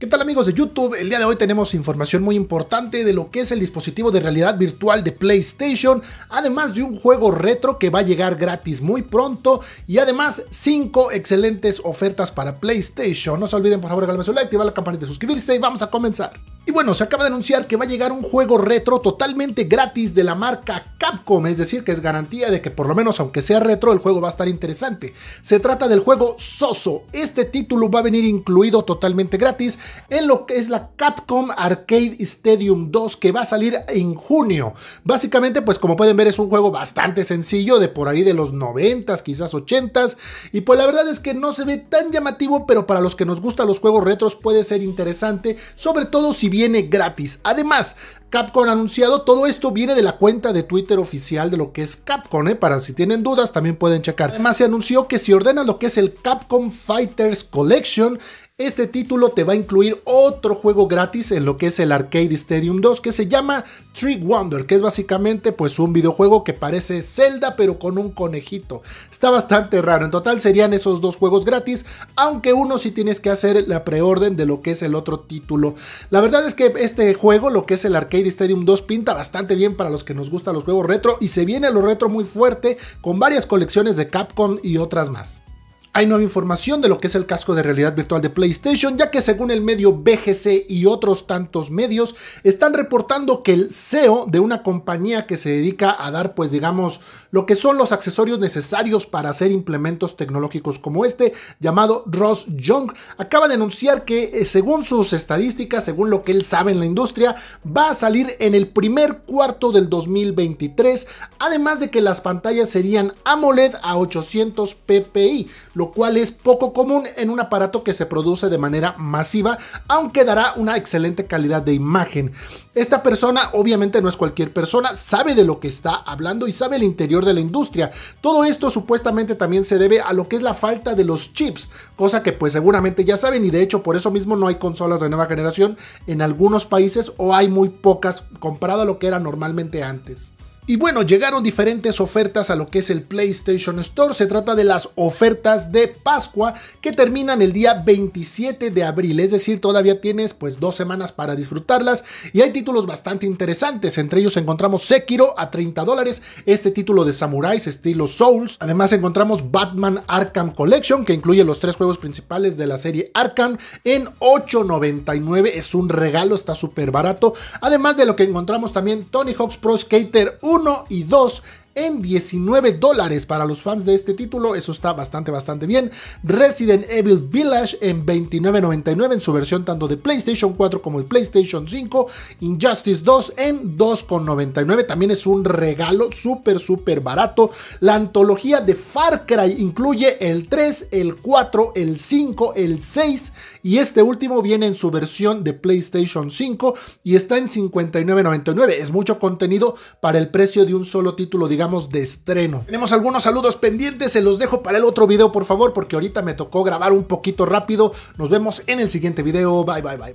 ¿Qué tal amigos de YouTube? El día de hoy tenemos información muy importante de lo que es el dispositivo de realidad virtual de PlayStation, además de un juego retro que va a llegar gratis muy pronto y además 5 excelentes ofertas para PlayStation. No se olviden por favor regalarme su like, activar la campanita de suscribirse y vamos a comenzar. Y bueno, se acaba de anunciar que va a llegar un juego retro totalmente gratis de la marca Capcom, es decir, que es garantía de que por lo menos aunque sea retro, el juego va a estar interesante. Se trata del juego Soso. Este título va a venir incluido totalmente gratis en lo que es la Capcom Arcade Stadium 2 que va a salir en junio. Básicamente, pues como pueden ver, es un juego bastante sencillo de por ahí de los 90s, quizás 80s. Y pues la verdad es que no se ve tan llamativo, pero para los que nos gustan los juegos retros puede ser interesante, sobre todo si bien viene gratis. Además, Capcom ha anunciado, todo esto viene de la cuenta de Twitter oficial de lo que es Capcom, ¿eh? para si tienen dudas también pueden checar. Además se anunció que si ordenan lo que es el Capcom Fighters Collection, este título te va a incluir otro juego gratis en lo que es el Arcade Stadium 2 que se llama Trick Wonder, que es básicamente pues un videojuego que parece Zelda pero con un conejito. Está bastante raro. En total serían esos dos juegos gratis, aunque uno sí tienes que hacer la preorden de lo que es el otro título. La verdad es que este juego, lo que es el Arcade Stadium 2, pinta bastante bien para los que nos gustan los juegos retro y se viene a lo retro muy fuerte con varias colecciones de Capcom y otras más. Hay nueva información de lo que es el casco de realidad virtual de PlayStation, ya que según el medio BGC y otros tantos medios, están reportando que el CEO de una compañía que se dedica a dar, pues digamos, lo que son los accesorios necesarios para hacer implementos tecnológicos como este, llamado Ross Young, acaba de anunciar que eh, según sus estadísticas, según lo que él sabe en la industria, va a salir en el primer cuarto del 2023, además de que las pantallas serían AMOLED a 800 ppi lo cual es poco común en un aparato que se produce de manera masiva, aunque dará una excelente calidad de imagen. Esta persona obviamente no es cualquier persona, sabe de lo que está hablando y sabe el interior de la industria. Todo esto supuestamente también se debe a lo que es la falta de los chips, cosa que pues seguramente ya saben y de hecho por eso mismo no hay consolas de nueva generación en algunos países o hay muy pocas comparado a lo que era normalmente antes. Y bueno, llegaron diferentes ofertas a lo que es el PlayStation Store. Se trata de las ofertas de Pascua que terminan el día 27 de abril. Es decir, todavía tienes pues dos semanas para disfrutarlas. Y hay títulos bastante interesantes. Entre ellos encontramos Sekiro a 30 dólares. Este título de samurais estilo Souls. Además encontramos Batman Arkham Collection que incluye los tres juegos principales de la serie Arkham en 8.99. Es un regalo, está súper barato. Además de lo que encontramos también Tony Hawk's Pro Skater 1 1 y 2 en 19 dólares para los fans de este título. Eso está bastante, bastante bien. Resident Evil Village en 29.99 en su versión tanto de PlayStation 4 como de PlayStation 5. Injustice 2 en 2.99. También es un regalo súper, súper barato. La antología de Far Cry incluye el 3, el 4, el 5, el 6 y este último viene en su versión de PlayStation 5 y está en 59.99. Es mucho contenido para el precio de un solo título, digamos de estreno. Tenemos algunos saludos pendientes, se los dejo para el otro video por favor, porque ahorita me tocó grabar un poquito rápido. Nos vemos en el siguiente video. Bye, bye, bye.